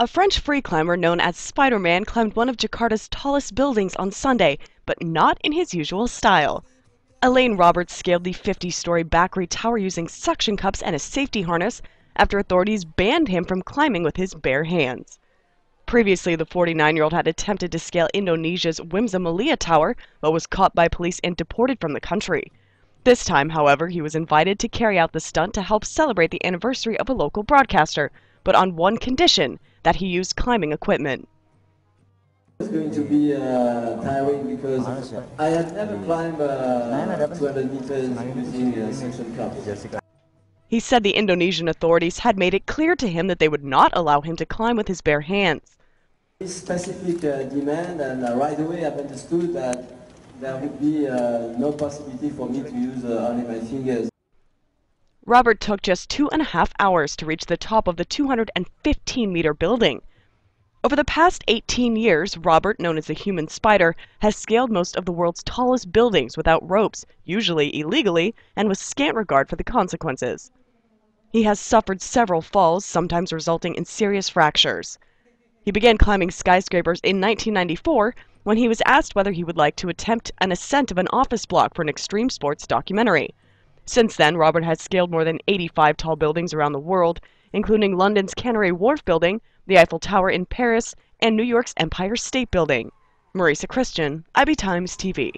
A French free climber known as Spider Man climbed one of Jakarta's tallest buildings on Sunday, but not in his usual style. Elaine Roberts scaled the 50 story Bakri Tower using suction cups and a safety harness after authorities banned him from climbing with his bare hands. Previously, the 49 year old had attempted to scale Indonesia's Wimsa Malia Tower, but was caught by police and deported from the country. This time, however, he was invited to carry out the stunt to help celebrate the anniversary of a local broadcaster but on one condition that he used climbing equipment. It's going to be uh, tiring because I had never climbed uh, 200 meters using uh, suction cups. He said the Indonesian authorities had made it clear to him that they would not allow him to climb with his bare hands. This specific uh, demand, and uh, right away I've understood that there would be uh, no possibility for me to use uh, only my fingers. Robert took just two and a half hours to reach the top of the 215 meter building. Over the past 18 years, Robert, known as the human spider, has scaled most of the world's tallest buildings without ropes, usually illegally, and with scant regard for the consequences. He has suffered several falls, sometimes resulting in serious fractures. He began climbing skyscrapers in 1994 when he was asked whether he would like to attempt an ascent of an office block for an extreme sports documentary. Since then, Robert has scaled more than 85 tall buildings around the world, including London's Canary Wharf Building, the Eiffel Tower in Paris, and New York's Empire State Building. Marisa Christian, Ivy Times TV.